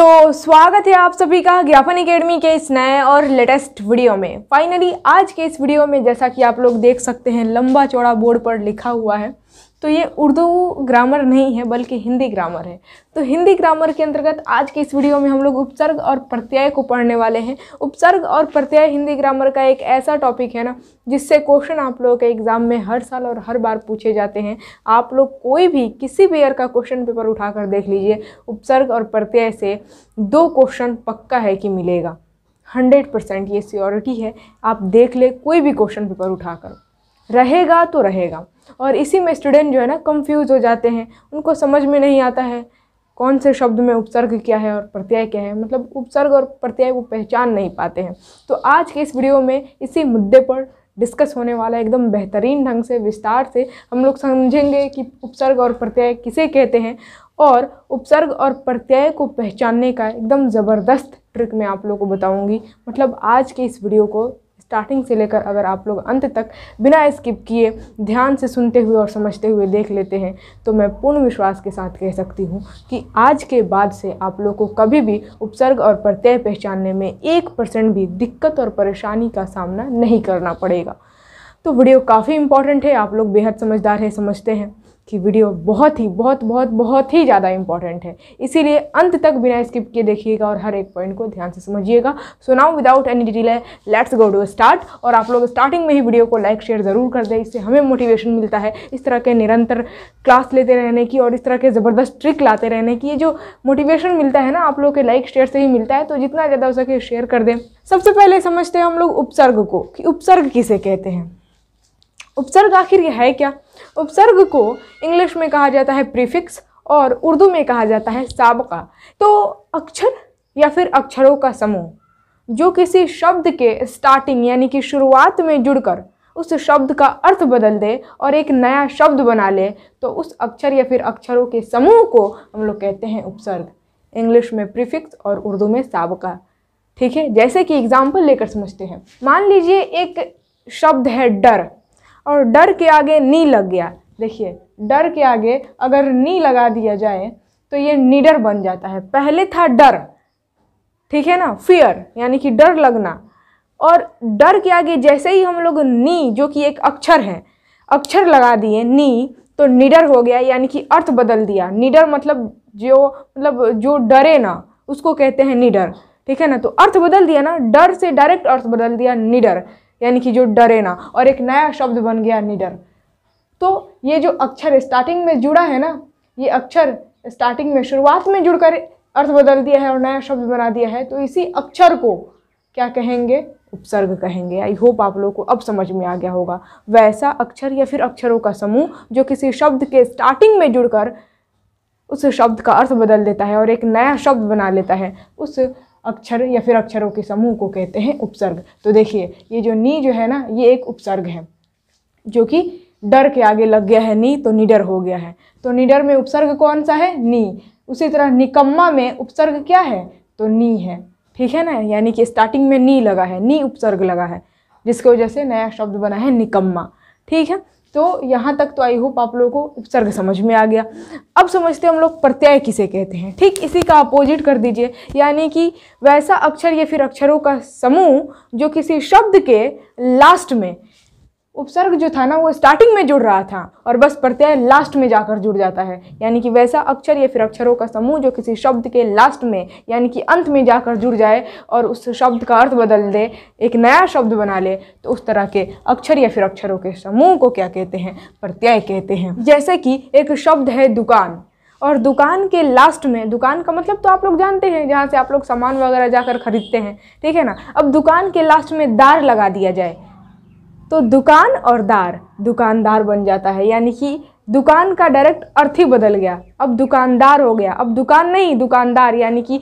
तो स्वागत है आप सभी का ज्ञापन एकेडमी के इस नए और लेटेस्ट वीडियो में फाइनली आज के इस वीडियो में जैसा कि आप लोग देख सकते हैं लंबा चौड़ा बोर्ड पर लिखा हुआ है तो ये उर्दू ग्रामर नहीं है बल्कि हिंदी ग्रामर है तो हिंदी ग्रामर के अंतर्गत आज के इस वीडियो में हम लोग उपसर्ग और प्रत्यय को पढ़ने वाले हैं उपसर्ग और प्रत्यय हिंदी ग्रामर का एक ऐसा टॉपिक है ना जिससे क्वेश्चन आप लोगों के एग्ज़ाम में हर साल और हर बार पूछे जाते हैं आप लोग कोई भी किसी भी ईयर का क्वेश्चन पेपर उठा कर देख लीजिए उपसर्ग और प्रत्यय से दो क्वेश्चन पक्का है कि मिलेगा हंड्रेड परसेंट ये सियोरिटी है आप देख ले कोई भी क्वेश्चन पेपर उठा कर रहेगा तो रहेगा और इसी में स्टूडेंट जो है ना कंफ्यूज हो जाते हैं उनको समझ में नहीं आता है कौन से शब्द में उपसर्ग क्या है और प्रत्यय क्या है मतलब उपसर्ग और प्रत्यय वो पहचान नहीं पाते हैं तो आज के इस वीडियो में इसी मुद्दे पर डिस्कस होने वाला एकदम बेहतरीन ढंग से विस्तार से हम लोग समझेंगे कि उपसर्ग और प्रत्यय किसे कहते हैं और उपसर्ग और प्रत्यय को पहचानने का एकदम ज़बरदस्त ट्रिक मैं आप लोगों को बताऊंगी मतलब आज के इस वीडियो को स्टार्टिंग से लेकर अगर आप लोग अंत तक बिना स्किप किए ध्यान से सुनते हुए और समझते हुए देख लेते हैं तो मैं पूर्ण विश्वास के साथ कह सकती हूँ कि आज के बाद से आप लोग को कभी भी उपसर्ग और प्रत्यय पहचानने में एक परसेंट भी दिक्कत और परेशानी का सामना नहीं करना पड़ेगा तो वीडियो काफ़ी इंपॉर्टेंट है आप लोग बेहद समझदार है समझते हैं कि वीडियो बहुत ही बहुत बहुत बहुत ही ज़्यादा इंपॉर्टेंट है इसीलिए अंत तक बिना स्किप किए देखिएगा और हर एक पॉइंट को ध्यान से समझिएगा so now without any delay let's go to start और आप लोग स्टार्टिंग में ही वीडियो को लाइक शेयर ज़रूर कर दें इससे हमें मोटिवेशन मिलता है इस तरह के निरंतर क्लास लेते रहने की और इस तरह के ज़बरदस्त ट्रिक लाते रहने की ये जो मोटिवेशन मिलता है ना आप लोग के लाइक शेयर से ही मिलता है तो जितना ज़्यादा हो सके शेयर कर दें सबसे पहले समझते हैं हम लोग उपसर्ग को कि उपसर्ग किसे कहते हैं उपसर्ग आखिर यह है क्या उपसर्ग को इंग्लिश में कहा जाता है प्रीफिक्स और उर्दू में कहा जाता है सबका तो अक्षर या फिर अक्षरों का समूह जो किसी शब्द के स्टार्टिंग यानी कि शुरुआत में जुड़कर उस शब्द का अर्थ बदल दे और एक नया शब्द बना ले तो उस अक्षर या फिर अक्षरों के समूह को हम लोग कहते हैं उपसर्ग इंग्लिश में प्रीफिक्स और उर्दू में सबका ठीक है जैसे कि एग्जाम्पल लेकर समझते हैं मान लीजिए एक शब्द है डर और डर के आगे नी लग गया देखिए डर के आगे अगर नी लगा दिया जाए तो ये निडर बन जाता है पहले था डर ठीक है ना फियर यानी कि डर लगना और डर के आगे जैसे ही हम लोग नी जो कि एक अक्षर है अक्षर लगा दिए नी तो निडर हो गया यानी कि अर्थ बदल दिया निडर मतलब जो मतलब जो डरे ना उसको कहते हैं निडर ठीक है ना तो अर्थ बदल दिया ना डर से डायरेक्ट अर्थ बदल दिया निडर यानी कि जो डरे ना और एक नया शब्द बन गया निडर तो ये जो अक्षर स्टार्टिंग में जुड़ा है ना ये अक्षर स्टार्टिंग में शुरुआत में जुड़कर अर्थ बदल दिया है और नया शब्द बना दिया है तो इसी अक्षर को क्या कहेंगे उपसर्ग कहेंगे आई होप आप लोगों को अब समझ में आ गया होगा वैसा अक्षर या फिर अक्षरों का समूह जो किसी शब्द के स्टार्टिंग में जुड़कर उस शब्द का अर्थ बदल देता है और एक नया शब्द बना लेता है उस अक्षर या फिर अक्षरों के समूह को कहते हैं उपसर्ग तो देखिए ये जो नी जो है ना ये एक उपसर्ग है जो कि डर के आगे लग गया है नी तो निडर हो गया है तो निडर में उपसर्ग कौन सा है नी उसी तरह निकम्मा में उपसर्ग क्या है तो नी है ठीक है ना यानी कि स्टार्टिंग में नी लगा है नी उपसर्ग लगा है जिसकी वजह से नया शब्द बना है निकम्मा ठीक है तो यहाँ तक तो आई होप आप लोगों को उपसर्ग समझ में आ गया अब समझते हैं हम लोग प्रत्यय किसे कहते हैं ठीक इसी का अपोजिट कर दीजिए यानी कि वैसा अक्षर या फिर अक्षरों का समूह जो किसी शब्द के लास्ट में उपसर्ग जो था ना वो स्टार्टिंग में जुड़ रहा था और बस प्रत्यय लास्ट में जाकर जुड़ जाता है यानी कि वैसा अक्षर या फिर अक्षरों का समूह जो किसी शब्द के लास्ट में यानी कि अंत में जाकर जुड़ जाए और उस शब्द का अर्थ बदल दे एक नया शब्द बना ले तो उस तरह के अक्षर या फिर अक्षरों के समूह को क्या कहते हैं प्रत्यय कहते हैं जैसे कि एक शब्द है दुकान और दुकान के लास्ट में दुकान का मतलब तो आप लोग जानते हैं जहाँ से आप लोग सामान वगैरह जाकर खरीदते हैं ठीक है ना अब दुकान के लास्ट में दार लगा दिया जाए तो दुकान और दार दुकानदार बन जाता है यानी कि दुकान का डायरेक्ट अर्थ ही बदल गया अब दुकानदार हो गया अब दुकान नहीं दुकानदार यानी कि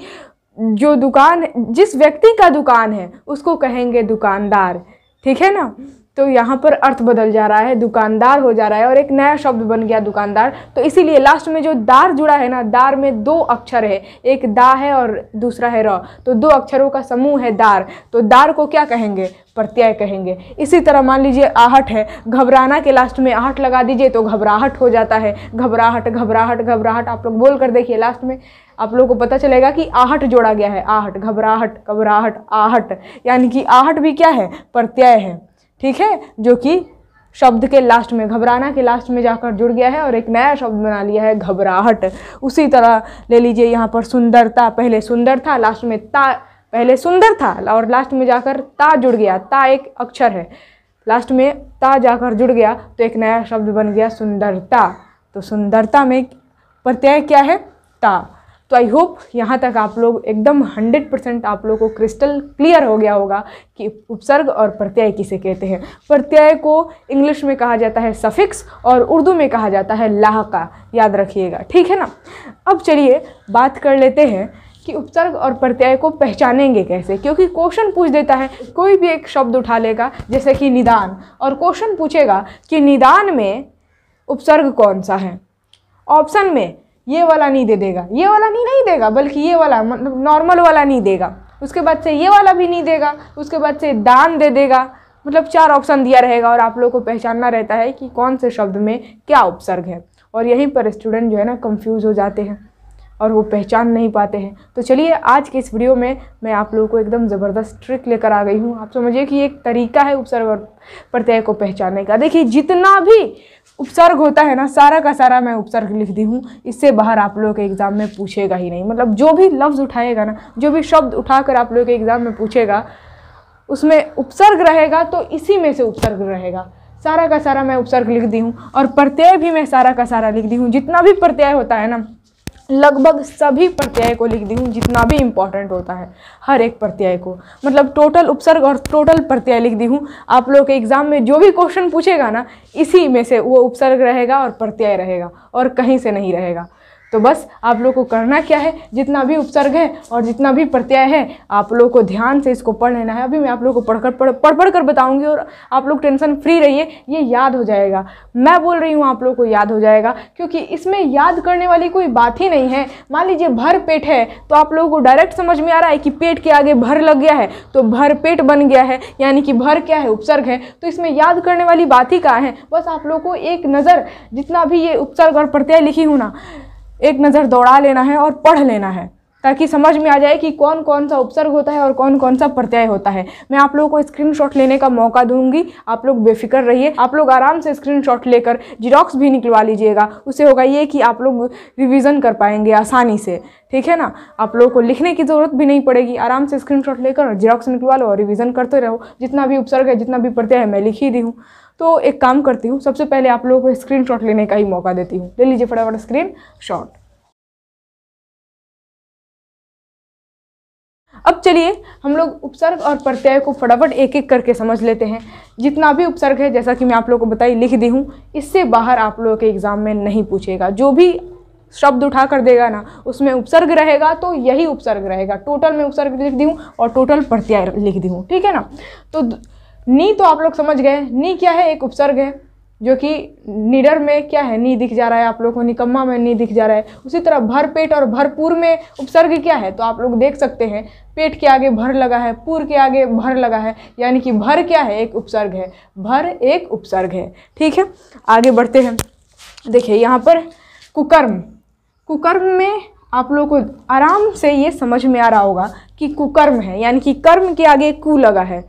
जो दुकान जिस व्यक्ति का दुकान है उसको कहेंगे दुकानदार ठीक है ना तो यहाँ पर अर्थ बदल जा रहा है दुकानदार हो जा रहा है और एक नया शब्द बन गया दुकानदार तो इसीलिए लास्ट में जो दार जुड़ा है ना दार में दो अक्षर है एक दा है और दूसरा है र तो दो अक्षरों का समूह है दार तो दार को क्या कहेंगे प्रत्यय कहेंगे इसी तरह मान लीजिए आहट है घबराना के लास्ट में आहट लगा दीजिए तो घबराहट हो जाता है घबराहट घबराहट घबराहट आप लोग बोल कर देखिए लास्ट में आप लोगों को पता चलेगा कि आहट जोड़ा गया है आहट घबराहट घबराहट आहट यानी कि आहट भी क्या है प्रत्यय है ठीक है जो कि शब्द के लास्ट में घबराना के लास्ट में जाकर जुड़ गया है और एक नया शब्द बना लिया है घबराहट उसी तरह ले लीजिए यहाँ पर सुंदरता पहले सुंदर था लास्ट में ता पहले सुंदर था और लास्ट में जाकर ता जुड़ गया ता एक अक्षर है लास्ट में ता जाकर जुड़ गया तो एक नया शब्द बन गया सुंदरता तो सुंदरता में प्रत्यय क्या है ता तो आई होप यहाँ तक आप लोग एकदम 100 परसेंट आप लोग को क्रिस्टल क्लियर हो गया होगा कि उपसर्ग और प्रत्यय किसे कहते हैं प्रत्यय को इंग्लिश में कहा जाता है सफिक्स और उर्दू में कहा जाता है लाहका याद रखिएगा ठीक है ना अब चलिए बात कर लेते हैं कि उपसर्ग और प्रत्यय को पहचानेंगे कैसे क्योंकि क्वेश्चन पूछ देता है कोई भी एक शब्द उठा लेगा जैसे कि निदान और क्वेश्चन पूछेगा कि निदान में उपसर्ग कौन सा है ऑप्शन में ये वाला नहीं दे देगा ये वाला नहीं नहीं देगा बल्कि ये वाला मतलब नॉर्मल वाला नहीं देगा उसके बाद से ये वाला भी नहीं देगा उसके बाद से दान दे देगा मतलब चार ऑप्शन दिया रहेगा और आप लोग को पहचानना रहता है कि कौन से शब्द में क्या उपसर्ग है और यहीं पर स्टूडेंट जो है ना कंफ्यूज हो जाते हैं और वो पहचान नहीं पाते हैं तो चलिए आज के इस वीडियो में मैं आप लोगों को एकदम ज़बरदस्त ट्रिक लेकर आ गई हूँ आप समझिए कि एक तरीका है उपसर्ग और प्रत्यय को पहचानने का देखिए जितना भी उपसर्ग होता है ना सारा का सारा मैं उपसर्ग लिख दी हूँ इससे बाहर आप लोगों के एग्ज़ाम में पूछेगा ही नहीं मतलब जो भी लफ्ज़ उठाएगा ना जो भी शब्द उठाकर आप लोगों के एग्ज़ाम में पूछेगा उसमें उपसर्ग रहेगा तो इसी में से उपसर्ग रहेगा सारा का सारा मैं उपसर्ग लिख दी हूँ और प्रत्यय भी मैं सारा का सारा लिख दी हूँ जितना भी प्रत्यय होता है ना लगभग सभी प्रत्यय को लिख दी हूँ जितना भी इम्पोर्टेंट होता है हर एक प्रत्यय को मतलब टोटल उपसर्ग और टोटल प्रत्यय लिख दी हूँ आप लोग के एग्ज़ाम में जो भी क्वेश्चन पूछेगा ना इसी में से वो उपसर्ग रहेगा और प्रत्यय रहेगा और कहीं से नहीं रहेगा तो बस आप लोग को करना क्या है जितना भी उपसर्ग है और जितना भी प्रत्यय है आप लोग को ध्यान से इसको पढ़ लेना है अभी मैं आप लोग को पढ़कर पढ़ पढ़ पढ़ कर बताऊँगी और आप लोग टेंशन फ्री रहिए ये याद हो जाएगा मैं बोल रही हूँ आप लोग को याद हो जाएगा क्योंकि इसमें याद करने वाली कोई बात ही नहीं है मान लीजिए भर पेट है तो आप लोगों को डायरेक्ट समझ में आ रहा है कि पेट के आगे भर लग गया है तो भर पेट बन गया है यानी कि भर क्या है उपसर्ग है तो इसमें याद करने वाली बात ही कहाँ है बस आप लोग को एक नज़र जितना भी ये उपसर्ग और प्रत्यय लिखी हूँ ना एक नज़र दौड़ा लेना है और पढ़ लेना है ताकि समझ में आ जाए कि कौन कौन सा उपसर्ग होता है और कौन कौन सा प्रत्यय होता है मैं आप लोगों को स्क्रीनशॉट लेने का मौका दूंगी आप लोग बेफिक्र रहिए आप लोग आराम से स्क्रीनशॉट लेकर जिरॉक्स भी निकलवा लीजिएगा उससे होगा ये कि आप लोग रिवीजन कर पाएंगे आसानी से ठीक है ना आप लोगों को लिखने की ज़रूरत भी नहीं पड़ेगी आराम से स्क्रीन लेकर जीरोक्स निकलवा लो और रिविज़न करते रहो जितना भी उपसर्ग है जितना भी प्रत्यय है मैं लिख ही दी हूँ तो एक काम करती हूँ सबसे पहले आप लोगों को स्क्रीन शॉट लेने का ही मौका देती हूँ ले लीजिए फटाफट स्क्रीन शॉट अब चलिए हम लोग उपसर्ग और प्रत्यय को फटाफट एक एक करके समझ लेते हैं जितना भी उपसर्ग है जैसा कि मैं आप लोगों को बताई लिख दी हूँ इससे बाहर आप लोगों के एग्ज़ाम में नहीं पूछेगा जो भी शब्द उठा कर देगा ना उसमें उपसर्ग रहेगा तो यही उपसर्ग रहेगा टोटल में उपसर्ग लिख दी हूँ और टोटल प्रत्यय लिख दी हूँ ठीक है ना तो नी तो आप लोग समझ गए नी क्या है एक उपसर्ग है जो कि निडर में क्या है नी दिख जा रहा है आप लोग को निकम्मा में नी दिख जा रहा है उसी तरह भर पेट और भरपूर में उपसर्ग क्या है तो आप लोग देख सकते हैं पेट के आगे भर लगा है पूर के आगे भर लगा है यानी कि भर क्या है एक उपसर्ग है भर एक उपसर्ग है ठीक है आगे बढ़ते हैं देखिए यहाँ पर कुकर्म कुकर्म में आप लोग को आराम से ये समझ में आ रहा होगा कि कुकर्म है यानी कि कर्म के आगे कु लगा है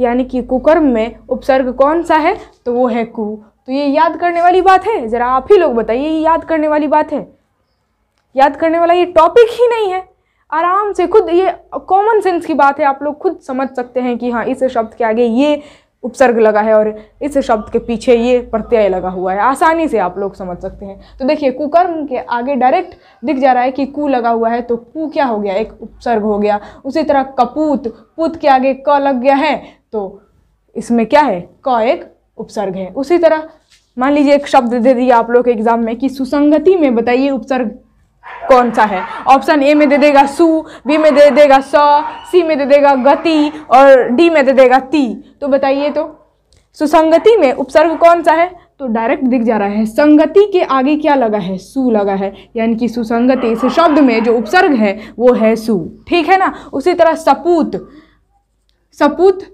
यानी कि कुकर्म में उपसर्ग कौन सा है तो वो है कु तो ये याद करने वाली बात है ज़रा आप ही लोग बताइए ये याद करने वाली बात है याद करने वाला ये टॉपिक ही नहीं है आराम से खुद ये कॉमन सेंस की बात है आप लोग खुद समझ सकते हैं कि हाँ इस शब्द के आगे ये उपसर्ग लगा है और इस शब्द के पीछे ये प्रत्यय लगा हुआ है आसानी से आप लोग समझ सकते हैं तो देखिए कुकर्म के आगे डायरेक्ट दिख जा रहा है कि कु लगा हुआ है तो कु क्या हो गया एक उपसर्ग हो गया उसी तरह कपूत पुत के आगे क लग गया है तो इसमें क्या है क एक उपसर्ग है उसी तरह मान लीजिए एक शब्द दे दिया आप लोग के एग्जाम में कि सुसंगति में बताइए उपसर्ग कौन सा है ऑप्शन ए में दे देगा सु बी में दे देगा स सी में दे देगा गति और डी में दे देगा ती तो बताइए तो सुसंगति में उपसर्ग कौन सा है तो डायरेक्ट दिख जा रहा है संगति के आगे क्या लगा है सु लगा है यानी कि सुसंगति इस शब्द में जो उपसर्ग है वो है सु ठीक है ना उसी तरह सपूत सपूत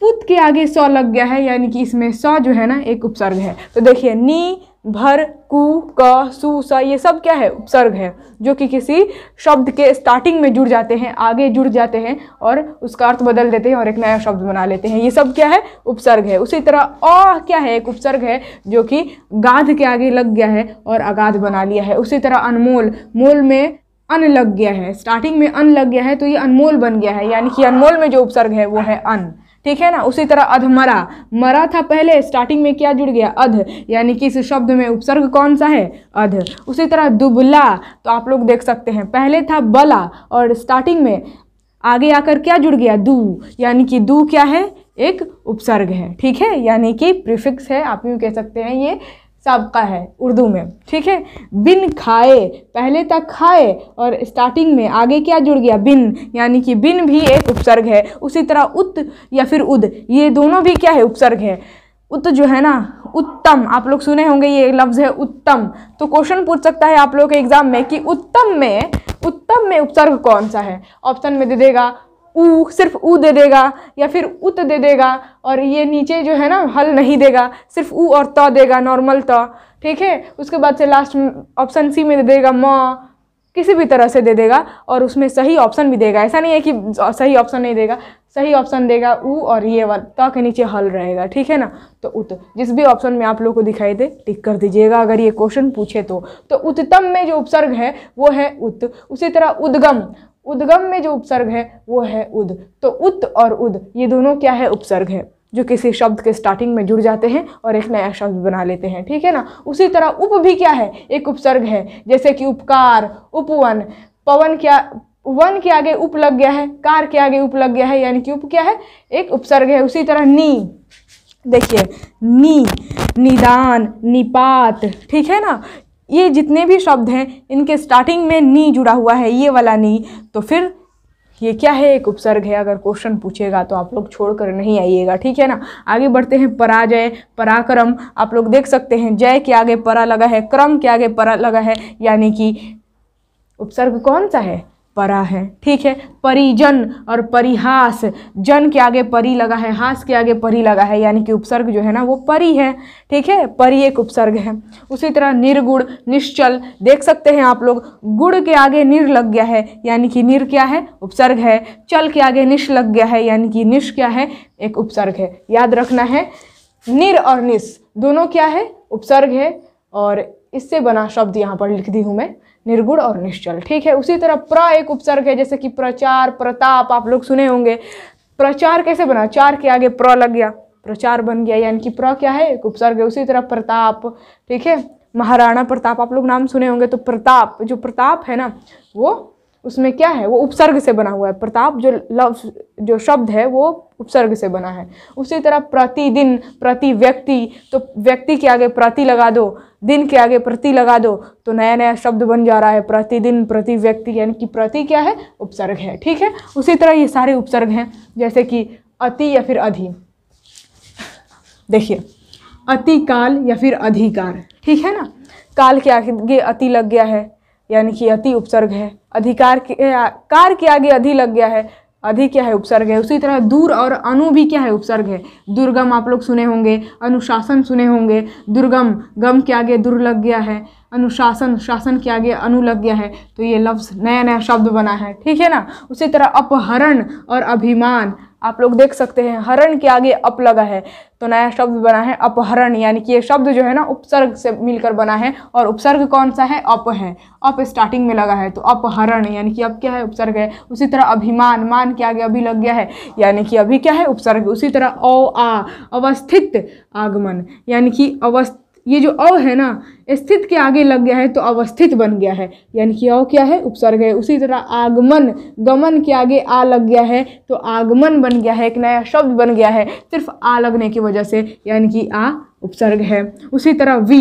पुत के आगे सौ लग गया है यानी कि इसमें सौ जो है ना एक उपसर्ग है तो देखिए नी भर कु क सु स ये सब क्या है उपसर्ग है जो कि किसी शब्द के स्टार्टिंग में जुड़ जाते हैं आगे जुड़ जाते हैं और उसका अर्थ बदल देते हैं और एक नया शब्द बना लेते हैं ये सब क्या है उपसर्ग है उसी तरह अ क्या है एक उपसर्ग है जो कि गाध के आगे लग गया है और अगाध बना लिया है उसी तरह अनमोल मोल में अन लग गया है स्टार्टिंग में अन लग गया है तो ये अनमोल बन गया है यानी कि अनमोल में जो उपसर्ग है वो है अन ठीक है ना उसी तरह अधमरा मरा था पहले स्टार्टिंग में क्या जुड़ गया अध यानी कि इस शब्द में उपसर्ग कौन सा है अध उसी तरह दुबला तो आप लोग देख सकते हैं पहले था बला और स्टार्टिंग में आगे आकर क्या जुड़ गया दू यानी कि दू क्या है एक उपसर्ग है ठीक है यानी कि प्रीफिक्स है आप यूँ कह सकते हैं ये सबका है उर्दू में ठीक है बिन खाए पहले तक खाए और स्टार्टिंग में आगे क्या जुड़ गया बिन यानी कि बिन भी एक उपसर्ग है उसी तरह उत या फिर उद ये दोनों भी क्या है उपसर्ग है उत जो है ना उत्तम आप लोग सुने होंगे ये लफ्ज़ है उत्तम तो क्वेश्चन पूछ सकता है आप लोग के एग्ज़ाम में कि उत्तम में उत्तम में उपसर्ग कौन सा है ऑप्शन में दे देगा ऊ सिर्फ ऊ दे देगा या फिर उत दे देगा और ये नीचे जो है ना हल नहीं देगा सिर्फ ऊ और त देगा नॉर्मल त ठीक है उसके बाद से लास्ट ऑप्शन सी में दे देगा म किसी भी तरह से दे देगा और उसमें सही ऑप्शन भी देगा ऐसा नहीं है कि सही ऑप्शन नहीं देगा सही ऑप्शन देगा ऊ और ये वाला त के नीचे हल रहेगा ठीक है ना तो उत जिस भी ऑप्शन में आप लोग को दिखाई दे टिक कर दीजिएगा अगर ये क्वेश्चन पूछे तो तो उत्तम में जो उपसर्ग है वो है उत उसी तरह उद्गम उद्गम में जो उपसर्ग है वो है उद तो उत और उद ये दोनों क्या है उपसर्ग है जो किसी शब्द के स्टार्टिंग में जुड़ जाते हैं और एक नया शब्द बना लेते हैं ठीक है ना उसी तरह उप भी क्या है एक उपसर्ग है जैसे कि उपकार उपवन पवन क्या वन के आगे उप लग गया है कार के आगे उप लग गया है यानी कि उप क्या है एक उपसर्ग है उसी तरह नी देखिए नी निदान निपात ठीक है ना ये जितने भी शब्द हैं इनके स्टार्टिंग में नी जुड़ा हुआ है ये वाला नी तो फिर ये क्या है एक उपसर्ग है अगर क्वेश्चन पूछेगा तो आप लोग छोड़कर नहीं आइएगा ठीक है ना आगे बढ़ते हैं पराजय पराक्रम आप लोग देख सकते हैं जय के आगे परा लगा है क्रम के आगे परा लगा है यानी कि उपसर्ग कौन सा है परा है ठीक है परिजन और परिहास जन के आगे परी लगा है हास के आगे परी लगा है यानी कि उपसर्ग जो है ना वो परी है ठीक है परी एक उपसर्ग है उसी तरह निर्गुण निश्चल देख सकते हैं आप लोग गुड़ के आगे निर लग गया है यानी कि निर क्या है उपसर्ग है चल के आगे निश लग गया है यानी कि निश क्या है एक उपसर्ग है याद रखना है निर और निश दोनों क्या है उपसर्ग है और इससे बना शब्द यहाँ पर लिख दी हूँ मैं निर्गुण और निश्चल ठीक है उसी तरह प्र एक उपसर्ग है जैसे कि प्रचार प्रताप आप लोग सुने होंगे प्रचार कैसे बना चार के आगे प्र लग गया प्रचार बन गया यानी कि प्र क्या है एक उपसर्ग है उसी तरह प्रताप ठीक है महाराणा प्रताप आप लोग नाम सुने होंगे तो प्रताप जो प्रताप है ना वो उसमें क्या है वो उपसर्ग से बना हुआ है प्रताप जो लव जो शब्द है वो उपसर्ग से बना है उसी तरह प्रतिदिन प्रति व्यक्ति तो व्यक्ति के आगे प्रति लगा दो दिन के आगे प्रति लगा दो तो नया नया शब्द बन जा रहा है प्रतिदिन प्रति व्यक्ति यानी कि प्रति क्या है उपसर्ग है ठीक है उसी तरह ये सारे उपसर्ग हैं जैसे कि अति या फिर अधि देखिए अतिकाल या फिर अधिकार ठीक है ना काल के आगे अति लग गया है यानी कि अति उपसर्ग है अधिकार के कार के आगे अधि लग गया है अधि क्या है उपसर्ग है उसी तरह दूर और अनु भी क्या है उपसर्ग है दुर्गम आप लोग सुने होंगे अनुशासन सुने होंगे दुर्गम गम के आगे दुर लग गया है अनुशासन शासन के आगे अनु लग गया है तो ये लफ्ज़ नया नया शब्द बना है ठीक है ना उसी तरह अपहरण और अभिमान आप लोग देख सकते हैं हरण के आगे अप लगा है तो नया शब्द बना है अपहरण यानी कि ये शब्द जो है ना उपसर्ग से मिलकर बना है और उपसर्ग कौन सा है अप है अप स्टार्टिंग में लगा है तो अपहरण यानी कि अब क्या है उपसर्ग है उसी तरह अभिमान मान के आगे अभी लग गया है यानी कि अभी क्या है उपसर्ग उसी तरह अ आ अवस्थित आगमन यानी कि अवस्थ ये जो अव है ना स्थित के आगे लग गया है तो अवस्थित बन गया है यानी कि अव क्या है उपसर्ग है उसी तरह आगमन गमन के आगे आ लग गया है तो आगमन बन गया है एक नया शब्द बन गया है सिर्फ आ लगने की वजह से यानी कि आ उपसर्ग है उसी तरह वी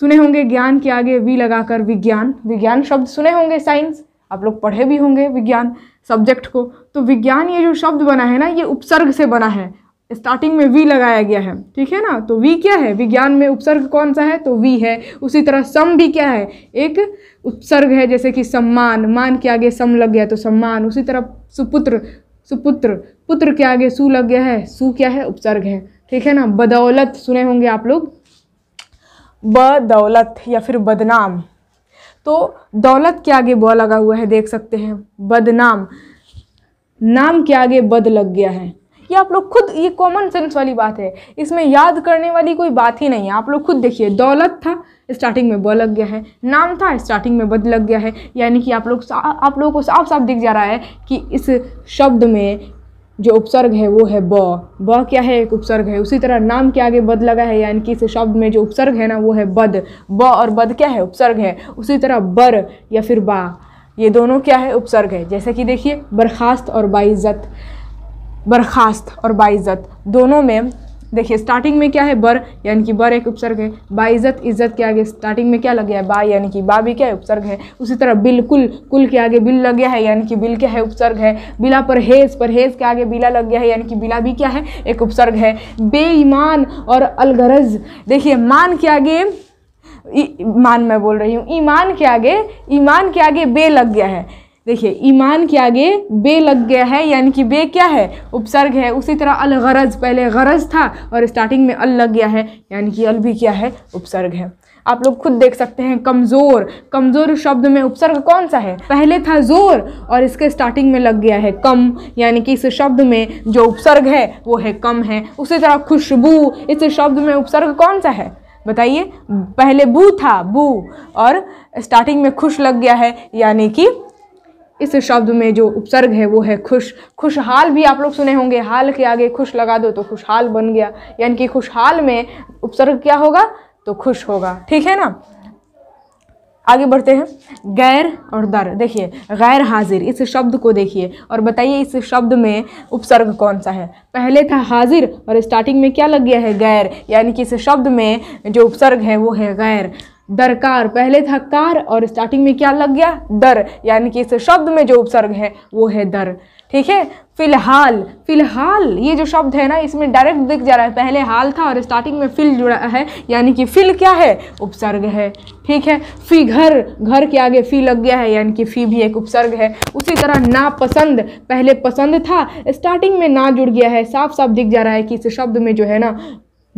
सुने होंगे ज्ञान के आगे वी लगाकर विज्ञान विज्ञान शब्द सुने होंगे साइंस आप लोग पढ़े भी होंगे विज्ञान सब्जेक्ट को तो विज्ञान ये जो शब्द बना है ना ये उपसर्ग से बना है स्टार्टिंग में वी लगाया गया है ठीक है ना तो वी क्या है विज्ञान में उपसर्ग कौन सा है तो वी है उसी तरह सम भी क्या है एक उपसर्ग है जैसे कि सम्मान मान के आगे सम लग गया तो सम्मान उसी तरह सुपुत्र सुपुत्र पुत्र के आगे सु लग गया है सु क्या है उपसर्ग है ठीक है ना बदौलत सुने होंगे आप लोग बदौलत या फिर बदनाम तो दौलत के आगे ब लगा हुआ है देख सकते हैं बदनाम नाम के आगे बद लग गया है कि आप लोग खुद ये कॉमन सेंस वाली बात है इसमें याद करने वाली कोई बात ही नहीं है आप लोग खुद देखिए दौलत था स्टार्टिंग में ब लग गया है नाम था स्टार्टिंग में बद लग गया है यानी कि आप लोग आप लोगों को साफ साफ दिख जा रहा है कि इस शब्द में जो उपसर्ग है वो है ब ब क्या है एक उपसर्ग है उसी तरह नाम के आगे बद लगा है यानी कि इस शब्द में जो उपसर्ग है ना वो है बद ब और बद क्या है उपसर्ग है उसी तरह बर या फिर बा ये दोनों क्या है उपसर्ग है जैसे कि देखिए बर्खास्त और बाइज़त बर्खास्त और बाइज़त दोनों में देखिए स्टार्टिंग में क्या है बर यानी कि बर एक उपसर्ग है बाइज़त इज़्ज़त के आगे स्टार्टिंग में क्या लग गया है बा यानी कि बा भी क्या है उपसर्ग है उसी तरह बिल्कुल कुल के आगे बिल लग गया है यानी कि बिल क्या है उपसर्ग है बिला परहेज परहेज के आगे बिला लग गया है यानी कि बिला भी क्या है एक उपसर्ग है बेईमान और अलगरज देखिए मान के आगे ईमान मैं बोल रही हूँ ईमान के आगे ईमान के आगे बे लग गया है देखिए ईमान के आगे बे लग गया है यानी कि बे क्या है उपसर्ग है उसी तरह अलगरज पहले गरज था और स्टार्टिंग में अल लग गया है यानी कि अल भी क्या है उपसर्ग है आप लोग खुद देख सकते हैं कमज़ोर कमज़ोर शब्द में उपसर्ग कौन सा है पहले था जोर और इसके स्टार्टिंग में लग गया है कम यानी कि इस शब्द में जो उपसर्ग है वो है कम है उसी तरह खुशबू इस शब्द में उपसर्ग कौन सा है बताइए पहले बू था बू और स्टार्टिंग में खुश लग गया है यानी कि इस शब्द में जो उपसर्ग है वो है खुश खुशहाल भी आप लोग सुने होंगे हाल के आगे खुश लगा दो तो खुशहाल बन गया यानी कि खुशहाल में उपसर्ग क्या होगा तो खुश होगा ठीक है ना आगे बढ़ते हैं गैर और दर देखिए गैर हाजिर इस शब्द को देखिए और बताइए इस शब्द में उपसर्ग कौन सा है पहले था हाजिर और स्टार्टिंग में क्या लग गया है गैर यानी कि इस शब्द में जो उपसर्ग है वो है गैर दरकार पहले था कार और स्टार्टिंग में क्या लग गया दर यानी कि इस शब्द में जो उपसर्ग है वो है दर ठीक है फिलहाल फिलहाल ये जो शब्द है ना इसमें डायरेक्ट दिख जा रहा है पहले हाल था और स्टार्टिंग में फिल जुड़ा है यानी कि फिल क्या है उपसर्ग है ठीक है फी घर घर के आगे फी लग गया है यानी कि फी भी एक उपसर्ग है उसी तरह नापसंद पहले पसंद था स्टार्टिंग में ना जुड़ गया है साफ साफ दिख जा रहा है कि इस शब्द में जो है ना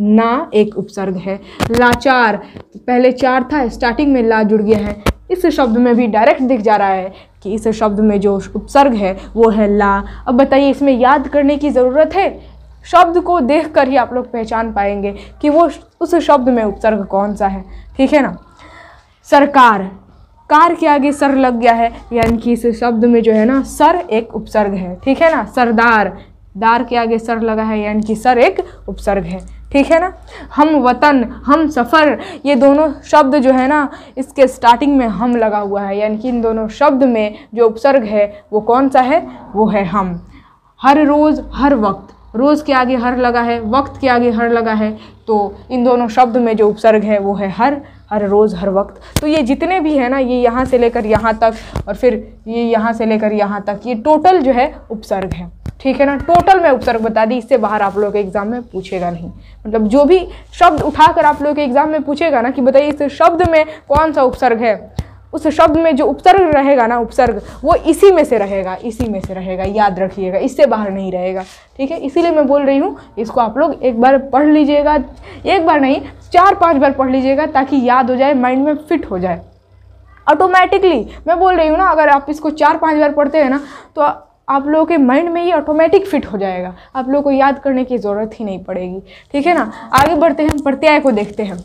ना एक उपसर्ग है लाचार पहले चार था स्टार्टिंग में ला जुड़ गया है इस शब्द में भी डायरेक्ट दिख जा रहा है कि इस शब्द में जो उपसर्ग है वो है ला अब बताइए इसमें याद करने की ज़रूरत है शब्द को देख कर ही आप लोग पहचान पाएंगे कि वो उस शब्द में उपसर्ग कौन सा है ठीक है ना सरकार कार के आगे सर लग गया है यानी कि इस शब्द में जो है ना सर एक उपसर्ग है ठीक है ना सरदार दार के आगे सर लगा है यानी कि सर एक उपसर्ग है ठीक है ना हम वतन हम सफ़र ये दोनों शब्द जो है ना इसके स्टार्टिंग में हम लगा हुआ है यानी कि इन दोनों शब्द में जो उपसर्ग है वो कौन सा है वो है हम हर रोज़ हर वक्त रोज़ के आगे हर लगा है वक्त के आगे हर लगा है तो इन दोनों शब्द में जो उपसर्ग है वो है हर हर रोज़ हर वक्त तो ये जितने भी है ना ये यहाँ से लेकर यहाँ तक और फिर ये यहाँ से लेकर यहाँ तक ये टोटल जो है उपसर्ग है ठीक है ना टोटल मैं उपसर्ग बता दी इससे बाहर आप लोगों के एग्जाम में पूछेगा नहीं मतलब जो भी शब्द उठाकर आप लोगों के एग्जाम में पूछेगा ना कि बताइए इस शब्द में कौन सा उपसर्ग है उस शब्द में जो उपसर्ग रहेगा ना उपसर्ग वो इसी में से रहेगा इसी में से रहेगा याद रखिएगा इससे बाहर नहीं रहेगा ठीक है इसीलिए मैं बोल रही हूँ इसको आप लोग एक बार पढ़ लीजिएगा एक बार नहीं चार पांच बार पढ़ लीजिएगा ताकि याद हो जाए माइंड में फिट हो जाए ऑटोमेटिकली मैं बोल रही हूँ ना अगर आप इसको चार पाँच बार पढ़ते हैं ना तो आप लोगों के माइंड में ही ऑटोमेटिक फिट हो जाएगा आप लोगों को याद करने की ज़रूरत ही नहीं पड़ेगी ठीक है ना आगे बढ़ते हैं प्रत्याय को देखते हैं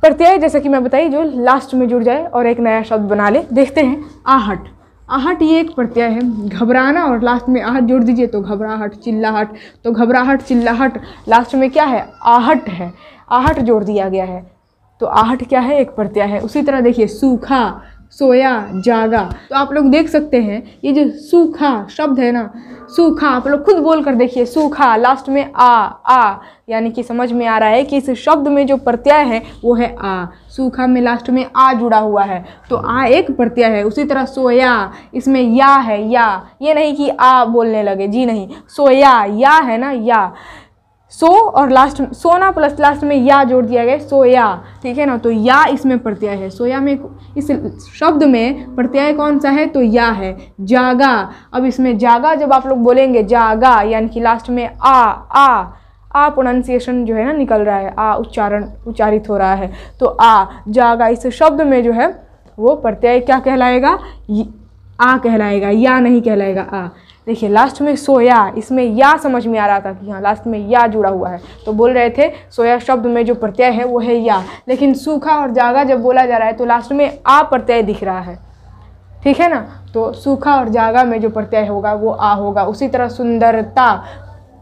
प्रत्यय जैसा कि मैं बताई जो लास्ट में जुड़ जाए और एक नया शब्द बना ले देखते हैं आहट आहट ये एक प्रत्यय है घबराना और लास्ट में आहट जोड़ दीजिए तो घबराहट चिल्लाहट तो घबराहट चिल्लाहट लास्ट में क्या है आहट है आहट जोड़ दिया गया है तो आहट क्या है एक प्रत्यय है उसी तरह देखिए सूखा सोया जागा तो आप लोग देख सकते हैं ये जो सूखा शब्द है ना सूखा आप लोग खुद बोल कर देखिए सूखा लास्ट में आ आ यानी कि समझ में आ रहा है कि इस शब्द में जो प्रत्यय है वो है आ सूखा में लास्ट में आ जुड़ा हुआ है तो आ एक प्रत्यय है उसी तरह सोया इसमें या है या ये नहीं कि आ बोलने लगे जी नहीं सोया या है ना या सो और लास्ट सोना प्लस लास्ट में या जोड़ दिया गया सोया ठीक है ना तो या इसमें प्रत्यय है सोया में इस शब्द में प्रत्यय कौन सा है तो या है जागा अब इसमें जागा जब आप लोग बोलेंगे जागा यानी कि लास्ट में आ आ आ प्रोनाउंसिएशन जो है ना निकल रहा है आ उच्चारण उच्चारित हो रहा है तो आ जागा इस शब्द में जो है वो प्रत्यय क्या कहलाएगा आ कहलाएगा या नहीं कहलाएगा आ देखिए लास्ट में सोया इसमें या समझ में आ रहा था कि हाँ लास्ट में या जुड़ा हुआ है तो बोल रहे थे सोया शब्द में जो प्रत्यय है वो है या लेकिन सूखा और जागा जब बोला जा रहा है तो लास्ट में आ प्रत्यय दिख रहा है ठीक है ना तो सूखा और जागा में जो प्रत्यय होगा वो आ होगा उसी तरह सुंदरता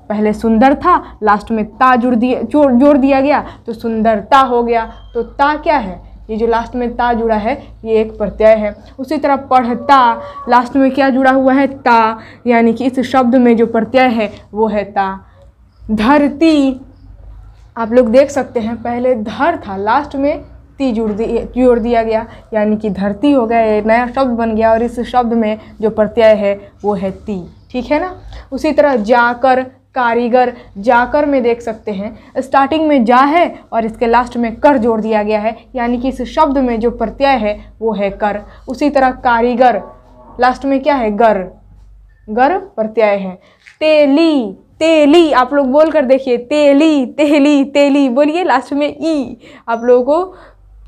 पहले सुंदर था लास्ट में ता जुड़ दिया जोड़ दिया गया तो सुंदरता हो गया तो ता क्या है ये जो लास्ट में ता जुड़ा है ये एक प्रत्यय है उसी तरह पढ़ता लास्ट में क्या जुड़ा हुआ है ता यानी कि इस शब्द में जो प्रत्यय है वो है ता धरती आप लोग देख सकते हैं पहले धर था लास्ट में ती जुड़ दी जोड़ दिया गया यानी कि धरती हो गया ये नया शब्द बन गया और इस शब्द में जो प्रत्यय है वो है ती ठीक है ना उसी तरह जाकर कारीगर जाकर में देख सकते हैं स्टार्टिंग में जा है और इसके लास्ट में कर जोड़ दिया गया है यानी कि इस शब्द में जो प्रत्यय है वो है कर उसी तरह कारीगर लास्ट में क्या है गर गर प्रत्यय है तेली तेली आप लोग बोल कर देखिए तेली तेली तेली बोलिए लास्ट में ई आप लोगों को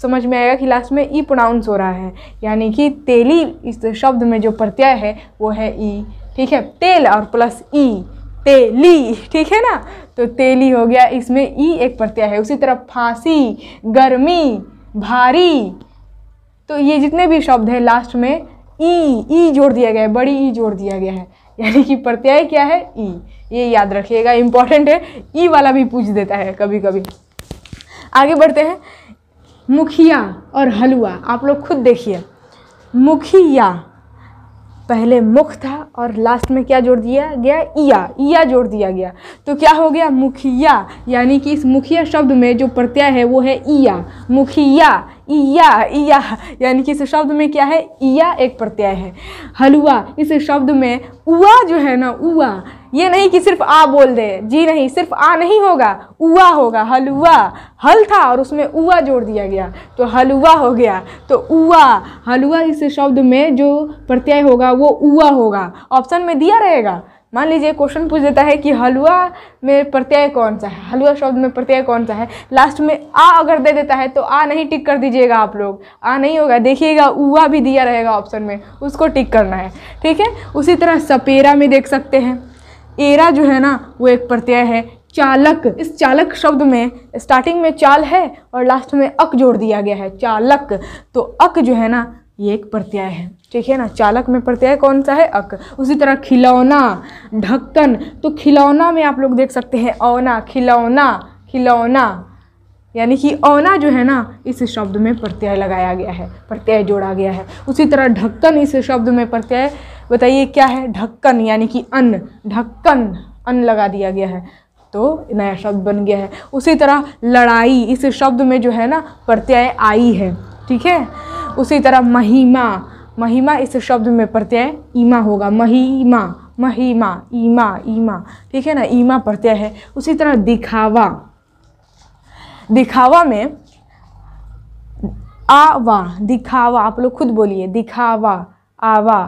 समझ में आएगा कि लास्ट में ई प्रोनाउंस हो रहा है यानी कि तेली इस शब्द में जो प्रत्यय है वो है ई ठीक है तेल और प्लस ई e। तेली ठीक है ना तो तेली हो गया इसमें ई एक प्रत्यय है उसी तरह फांसी गर्मी भारी तो ये जितने भी शब्द हैं लास्ट में ई ई जोड़ दिया गया है बड़ी ई जोड़ दिया गया है यानी कि प्रत्यय क्या है ई ये याद रखिएगा इंपॉर्टेंट है ई वाला भी पूछ देता है कभी कभी आगे बढ़ते हैं मुखिया और हलवा आप लोग खुद देखिए मुखिया पहले मुख था और लास्ट में क्या जोड़ दिया गया इया ईया जोड़ दिया गया तो क्या हो गया मुखिया यानी कि इस मुखिया शब्द में जो प्रत्यय है वो है ईया मुखिया ईया ईया यानी कि इस शब्द में क्या है ईया एक प्रत्यय है हलुआ इस शब्द में उआ जो है ना उआ ये नहीं कि सिर्फ आ बोल दे जी नहीं सिर्फ आ नहीं होगा उआ होगा हलुआ हल था और उसमें उआ जोड़ दिया गया तो हलुआ हो गया तो उआ हलुआ इस शब्द में जो प्रत्यय होगा वो उआ होगा ऑप्शन में दिया रहेगा मान लीजिए क्वेश्चन पूछ देता है कि हलवा में प्रत्यय कौन सा है हलवा शब्द में प्रत्यय कौन सा है लास्ट में आ अगर दे देता है तो आ नहीं टिक कर दीजिएगा आप लोग आ नहीं होगा देखिएगा उवा भी दिया रहेगा ऑप्शन में उसको टिक करना है ठीक है उसी तरह सपेरा में देख सकते हैं एरा जो है ना वो एक प्रत्यय है चालक इस चालक शब्द में स्टार्टिंग में चाल है और लास्ट में अक जोड़ दिया गया है चालक तो अक जो है ना ये एक प्रत्यय है ठीक है ना चालक में प्रत्यय कौन सा है अक उसी तरह खिलौना ढक्कन तो खिलौना में आप लोग देख सकते हैं औना खिलौना खिलौना यानी कि औना जो है ना इस शब्द में प्रत्यय लगाया गया है प्रत्यय जोड़ा गया है उसी तरह ढक्कन इस शब्द में प्रत्यय बताइए क्या है ढक्कन यानी कि अन्न ढक्कन अन्न लगा दिया गया है तो नया शब्द बन गया है उसी तरह लड़ाई इस शब्द में जो है ना प्रत्यय आई है ठीक है उसी तरह महिमा महिमा इस शब्द में प्रत्यय ईमा होगा महिमा महिमा ईमा ईमा ठीक है ना ईमा प्रत्यय है उसी तरह दिखावा दिखावा में आवा दिखावा आप लोग खुद बोलिए दिखावा आवा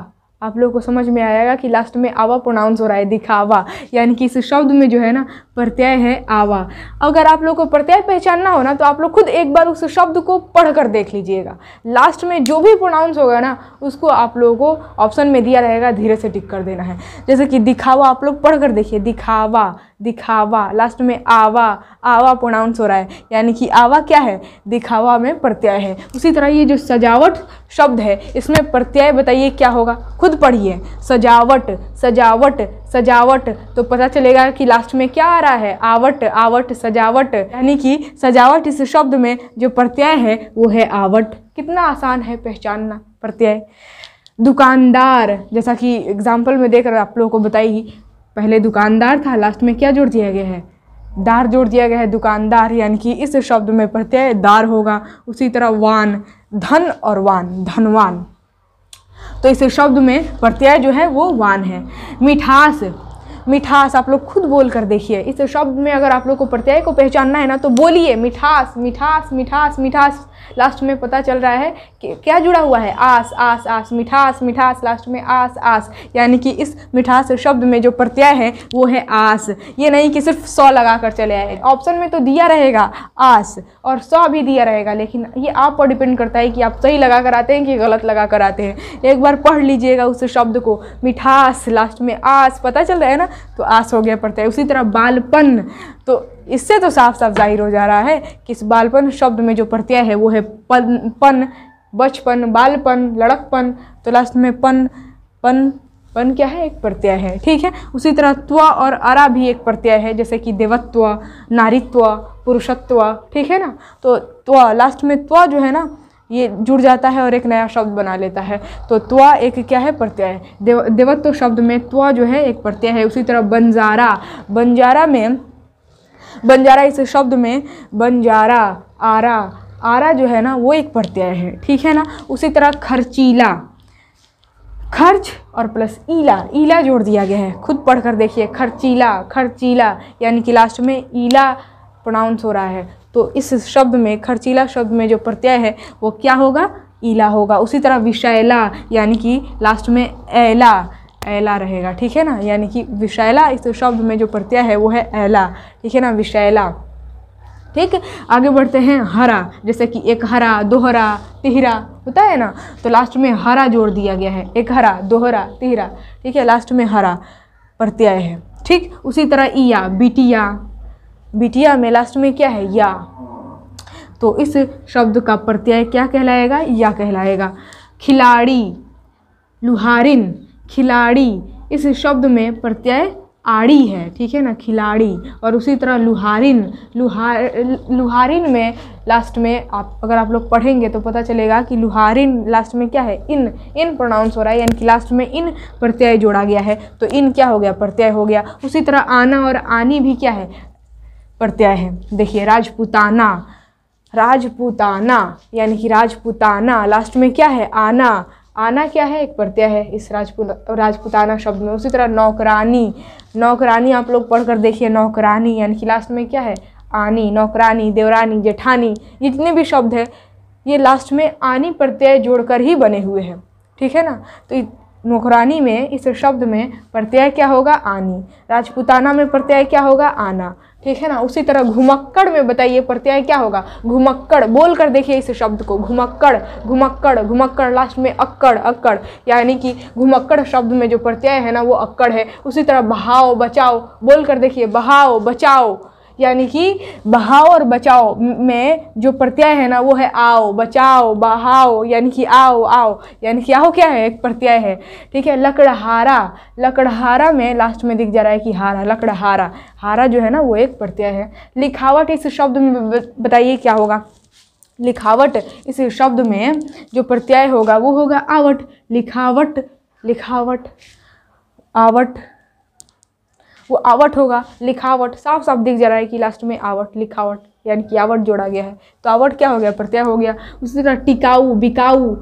आप लोगों को समझ में आएगा कि लास्ट में आवा प्रोनाउंस हो रहा है दिखावा यानी कि इस शब्द में जो है ना प्रत्यय है आवा अगर आप लोग को प्रत्यय पहचानना हो ना तो आप लोग खुद एक बार उस शब्द को पढ़ कर देख लीजिएगा लास्ट में जो भी प्रोनाउंस होगा ना उसको आप लोगों को ऑप्शन में दिया रहेगा धीरे से टिक कर देना है जैसे कि दिखावा आप लोग पढ़ कर देखिए दिखावा दिखावा लास्ट में आवा आवा प्रोनाउंस हो रहा है यानी कि आवा क्या है दिखावा में प्रत्यय है उसी तरह ये जो सजावट शब्द है इसमें प्रत्यय बताइए क्या होगा खुद पढ़िए सजावट सजावट सजावट तो पता चलेगा कि लास्ट में क्या आ रहा है आवट आवट सजावट यानी कि सजावट इस शब्द में जो प्रत्यय है वो है आवट कितना आसान है पहचानना प्रत्यय दुकानदार जैसा कि एग्जाम्पल में देख रहे आप लोगों को बताई पहले दुकानदार था लास्ट में क्या जोड़ दिया गया है दार जोड़ दिया गया है दुकानदार यानी कि इस शब्द में प्रत्यय दार होगा उसी तरह वान धन और वान धनवान तो इस शब्द में प्रत्यय जो है वो वान है मिठास मिठास आप लोग खुद बोल कर देखिए इस शब्द में अगर आप लोग को प्रत्यय को पहचानना है ना तो बोलिए मिठास मिठास मिठास मिठास लास्ट में पता चल रहा है कि क्या जुड़ा हुआ है आस आस आस मिठास मिठास लास्ट में आस आस यानी कि इस मिठास शब्द में जो प्रत्यय है वो है आस ये नहीं कि सिर्फ सौ लगा कर चले आए ऑप्शन में तो दिया रहेगा आस और सौ भी दिया रहेगा लेकिन ये आप पर डिपेंड करता है कि आप सही लगा कर आते हैं कि गलत लगा कर आते हैं एक बार पढ़ लीजिएगा उस शब्द को मिठास लास्ट में आस पता चल रहा है ना तो आस हो गया पड़ता है उसी तरह बालपन तो इससे तो साफ साफ जाहिर हो जा रहा है कि इस बालपन शब्द में जो प्रत्यय है वो है पन पन बचपन बालपन लड़कपन तो लास्ट में पन पन पन क्या है एक प्रत्यय है ठीक है उसी तरह त्व और अरा भी एक प्रत्यय है जैसे कि देवत्व नारित्व पुरुषत्व ठीक है ना तो त्व लास्ट में त्व जो है ना ये जुड़ जाता है और एक नया शब्द बना लेता है तो त्व एक क्या है प्रत्यय है देव देवत्व शब्द में त्व जो है एक प्रत्यय है उसी तरह बंजारा बंजारा में बंजारा इस शब्द में बंजारा आरा आरा जो है ना वो एक प्रत्यय है ठीक है ना उसी तरह खर्चीला खर्च और प्लस ईला ईला जोड़ दिया गया है खुद पढ़कर देखिए खर्चीला खर्चीला यानी कि लास्ट में ईला प्रोनाउंस हो रहा है तो इस शब्द में खर्चीला शब्द में जो प्रत्यय है वो क्या होगा ईला होगा उसी तरह विषैला यानी कि लास्ट में एला ऐला रहेगा ठीक है ना यानी कि विशैला इस शब्द में जो प्रत्यय है वो है ऐला ठीक है ना विशैला ठीक आगे बढ़ते हैं हरा जैसे कि एक हरा दोहरा तिहरा होता है ना तो लास्ट में हरा जोड़ दिया गया है एक हरा दोहरा तिहरा ठीक है लास्ट में हरा प्रत्यय है ठीक उसी तरह ईया बिटिया बिटिया में लास्ट में क्या है या तो इस शब्द का प्रत्यय क्या कहलाएगा या कहलाएगा खिलाड़ी लुहारिन खिलाड़ी इस शब्द में प्रत्यय आड़ी है ठीक है ना खिलाड़ी और उसी तरह लुहारिन लुहार लुहारिन में लास्ट में आप अगर आप लोग पढ़ेंगे तो पता चलेगा कि लुहारिन लास्ट में क्या है इन इन प्रोनाउंस हो रहा है यानी कि लास्ट में इन प्रत्यय जोड़ा गया है तो इन क्या हो गया प्रत्यय हो गया उसी तरह आना और आनी भी क्या है प्रत्यय है देखिए राजपूताना राजपूताना यानी कि राजपुताना लास्ट में क्या है आना आना क्या है एक प्रत्यय है इस राजपूत राजपूताना शब्द में उसी तरह नौकरानी नौकरानी आप लोग पढ़कर देखिए नौकरानी यानी कि लास्ट में क्या है आनी नौकरानी देवरानी जेठानी ये जितने भी शब्द है ये लास्ट में आनी प्रत्यय जोड़कर ही बने हुए हैं ठीक है ना तो नौकरानी में इस शब्द में प्रत्यय क्या होगा आनी राजपूताना में प्रत्यय क्या होगा आना ठीक है ना उसी तरह घुमक्कड़ में बताइए प्रत्यय क्या होगा घुमक्कड़ बोल कर देखिए इस शब्द को घुमक्कड़ घुमक्कड़ घुमक्कड़ लास्ट में अक्कड़ अक्कड़ यानी कि घुमक्कड़ शब्द में जो प्रत्यय है ना वो अक्कड़ है उसी तरह बहाओ बचाओ बोल कर देखिए बहाओ बचाओ यानी कि बहाओ और बचाओ में जो प्रत्यय है ना वो है आओ बचाओ बहाओ यानी कि आओ आओ यानी कि आओ क्या है एक प्रत्यय है ठीक है लकड़हारा लकड़हारा में लास्ट में दिख जा रहा है कि हारा लकड़हारा हारा जो है ना वो एक प्रत्यय है लिखावट इस शब्द में बताइए क्या होगा लिखावट इस शब्द में जो प्रत्यय होगा वो होगा आवट लिखावट लिखावट आवट वो आवट होगा लिखावट साफ साफ दिख जा रहा है कि लास्ट में आवट लिखावट यानी कि आवट जोड़ा गया है तो आवट क्या हो गया प्रत्यय हो गया उसी तरह टिकाऊ बिकाऊ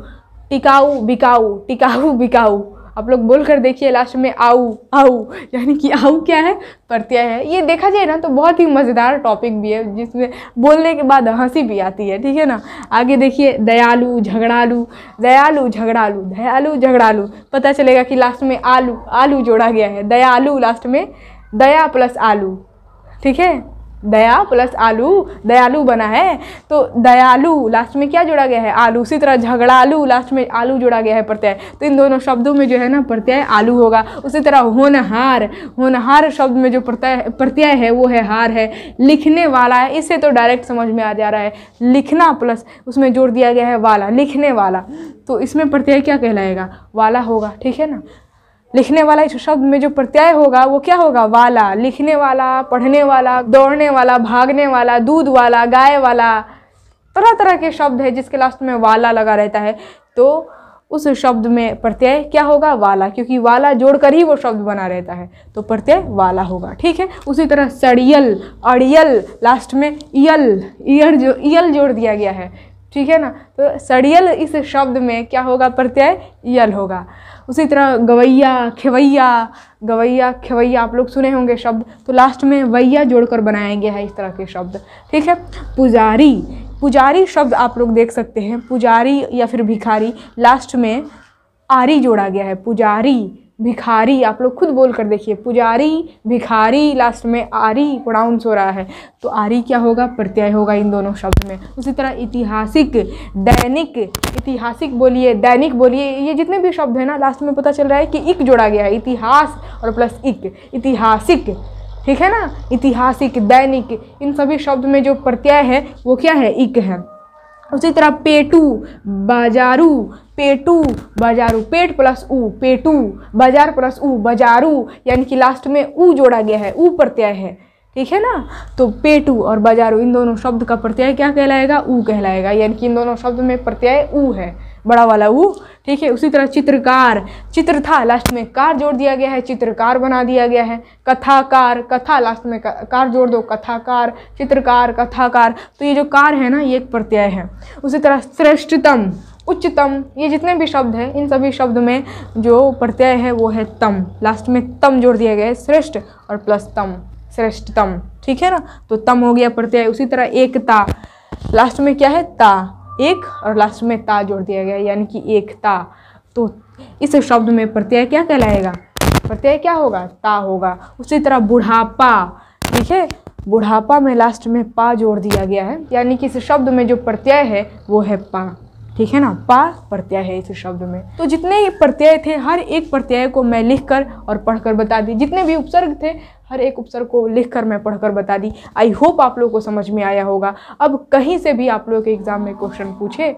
टिकाऊ बिकाऊ टिकाऊ बिकाऊ आप लोग बोल कर देखिए लास्ट में आऊ आऊ यानी कि आऊ क्या है प्रत्यय है ये देखा जाए ना तो बहुत ही मज़ेदार टॉपिक भी है जिसमें बोलने के बाद हंसी भी आती है ठीक है ना आगे देखिए दयालु झगड़ालू दयालु झगड़ालू दयालु झगड़ालू पता चलेगा कि लास्ट में आलू आलू जोड़ा गया है दयालु लास्ट में दया प्लस आलू ठीक है दया प्लस आलू दयालु बना है तो दयालु लास्ट में क्या जोड़ा गया है आलू उसी तरह झगड़ा आलू लास्ट में आलू जोड़ा गया है प्रत्यय तो इन दोनों शब्दों में जो है ना प्रत्यय आलू होगा उसी तरह होनहार होनहार शब्द में जो प्रत्यय प्रत्यय है वो है हार है लिखने वाला है इसे तो डायरेक्ट समझ में आ जा रहा है लिखना प्लस उसमें जोड़ दिया गया है वाला लिखने वाला तो इसमें प्रत्यय क्या कहलाएगा वाला होगा ठीक है ना लिखने वाला इस शब्द में जो प्रत्यय होगा वो क्या होगा वाला लिखने वाला पढ़ने वाला दौड़ने वाला भागने वाला दूध वाला गाय वाला तरह तरह के शब्द है जिसके लास्ट में वाला लगा रहता है तो उस शब्द में प्रत्यय क्या होगा वाला क्योंकि वाला जोड़कर ही वो शब्द बना रहता है तो प्रत्यय वाला होगा ठीक है उसी तरह सड़ियल अड़ियल लास्ट में यल ईयर जो ईयल जोड़ दिया गया है ठीक है ना तो सड़ियल इस शब्द में क्या होगा प्रत्यय यल होगा उसी तरह गवैया खेवैया गवैया खेवैया आप लोग सुने होंगे शब्द तो लास्ट में वैया जोड़कर बनाया गया है इस तरह के शब्द ठीक है पुजारी पुजारी शब्द आप लोग देख सकते हैं पुजारी या फिर भिखारी लास्ट में आरी जोड़ा गया है पुजारी भिखारी आप लोग खुद बोल कर देखिए पुजारी भिखारी लास्ट में आरी प्रोनाउंस हो रहा है तो आरी क्या होगा प्रत्यय होगा इन दोनों शब्द में उसी तरह ऐतिहासिक दैनिक ऐतिहासिक बोलिए दैनिक बोलिए ये जितने भी शब्द हैं ना लास्ट में पता चल रहा है कि इक जोड़ा गया है इतिहास और प्लस इक ऐतिहासिक ठीक है ना ऐतिहासिक दैनिक इन सभी शब्द में जो प्रत्यय है वो क्या है इक है उसी तरह पेटू बाजारू पेटू बाजारू पेट प्लस ऊ पेटू बाजार प्लस ऊ बाजारू यानी कि लास्ट में ऊ जोड़ा गया है ऊ प्रत्यय है ठीक है ना तो पेटू और बाजारू इन दोनों शब्द का प्रत्यय क्या कहलाएगा ऊ कहलाएगा यानी कि इन दोनों शब्द में प्रत्यय ऊ है बड़ा वाला ऊ ठीक है उसी तरह चित्रकार चित्र था लास्ट में कार जोड़ दिया गया है चित्रकार बना दिया गया है कथाकार कथा लास्ट में कार जोड़ दो कथाकार चित्रकार कथाकार तो ये जो कार है ना ये एक प्रत्यय है उसी तरह श्रेष्ठतम उच्चतम ये जितने भी शब्द हैं इन सभी शब्द में जो प्रत्यय है वो है तम लास्ट में तम जोड़ दिया गया है श्रेष्ठ और प्लस तम श्रेष्ठतम ठीक है ना तो तम हो गया प्रत्यय उसी तरह एकता लास्ट में क्या है ता एक और लास्ट में ता जोड़ दिया गया यानी कि एकता तो इस शब्द में प्रत्यय क्या कहलाएगा प्रत्यय क्या होगा ता होगा उसी तरह बुढ़ापा ठीक है बुढ़ापा में लास्ट में पा जोड़ दिया गया है यानी कि इस शब्द में जो प्रत्यय है वो है पा ठीक है ना पा प्रत्यय है इस शब्द में तो जितने प्रत्यय थे हर एक प्रत्यय को मैं लिख कर और पढ़कर बता दी जितने भी उपसर्ग थे हर एक उपसर्ग को लिख कर मैं पढ़कर बता दी आई होप आप लोगों को समझ में आया होगा अब कहीं से भी आप लोगों के एग्ज़ाम में क्वेश्चन पूछे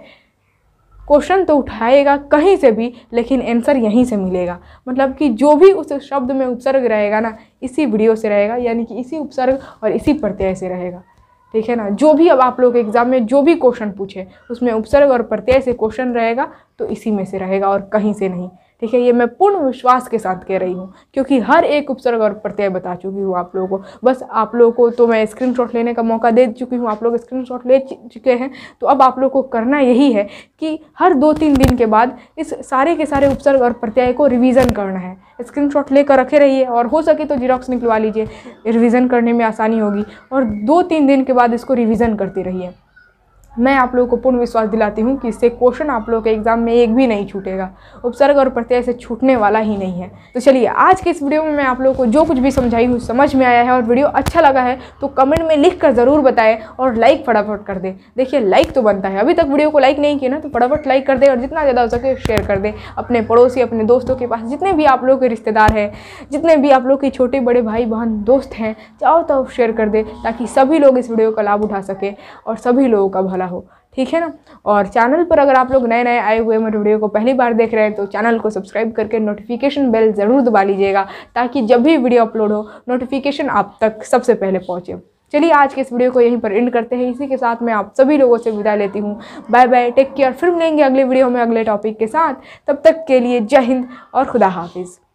क्वेश्चन तो उठाएगा कहीं से भी लेकिन आंसर यहीं से मिलेगा मतलब कि जो भी उस शब्द में उपसर्ग रहेगा ना इसी वीडियो से रहेगा यानी कि इसी उपसर्ग और इसी प्रत्यय से रहेगा ठीक है ना जो भी अब आप लोग एग्ज़ाम में जो भी क्वेश्चन पूछे उसमें उपसर्ग और प्रत्यय से क्वेश्चन रहेगा तो इसी में से रहेगा और कहीं से नहीं ठीक है ये मैं पूर्ण विश्वास के साथ कह रही हूँ क्योंकि हर एक उपसर्ग और प्रत्यय बता चुकी हूँ आप लोगों को बस आप लोगों को तो मैं स्क्रीनशॉट लेने का मौका दे चुकी हूँ आप लोग स्क्रीनशॉट ले चुके हैं तो अब आप लोग को करना यही है कि हर दो तीन दिन के बाद इस सारे के सारे उपसर्ग और प्रत्यय को रिविज़न करना है शॉट लेकर रखे रहिए और हो सके तो जीरोक्स निकलवा लीजिए रिविज़न करने में आसानी होगी और दो तीन दिन के बाद इसको रिविज़न करते रहिए मैं आप लोगों को पूर्ण विश्वास दिलाती हूँ कि इससे क्वेश्चन आप लोगों के एग्जाम में एक भी नहीं छूटेगा उपसर्ग और प्रत्यय से छूटने वाला ही नहीं है तो चलिए आज के इस वीडियो में मैं आप लोगों को जो कुछ भी समझाई हूँ समझ में आया है और वीडियो अच्छा लगा है तो कमेंट में लिख कर ज़रूर बताएं और लाइक फटाफट कर दें देखिए लाइक तो बनता है अभी तक वीडियो को लाइक नहीं किया ना तो फटाफट लाइक कर दें और जितना ज़्यादा हो सके शेयर कर दें अपने पड़ोसी अपने दोस्तों के पास जितने भी आप लोग के रिश्तेदार हैं जितने भी आप लोग के छोटे बड़े भाई बहन दोस्त हैं चाहो तो शेयर कर दें ताकि सभी लोग इस वीडियो का लाभ उठा सकें और सभी लोगों का भला हो ठीक है ना और चैनल पर अगर आप लोग नए नए आए हुए मेरे वीडियो को पहली बार देख रहे हैं तो चैनल को सब्सक्राइब करके नोटिफिकेशन बेल ज़रूर दबा लीजिएगा ताकि जब भी वीडियो अपलोड हो नोटिफिकेशन आप तक सबसे पहले पहुँचे चलिए आज के इस वीडियो को यहीं पर एंड करते हैं इसी के साथ मैं आप सभी लोगों से विदा लेती हूँ बाय बाय टेक केयर फिर मिलेंगे अगले वीडियो में अगले टॉपिक के साथ तब तक के लिए जय हिंद और खुदा हाफिज़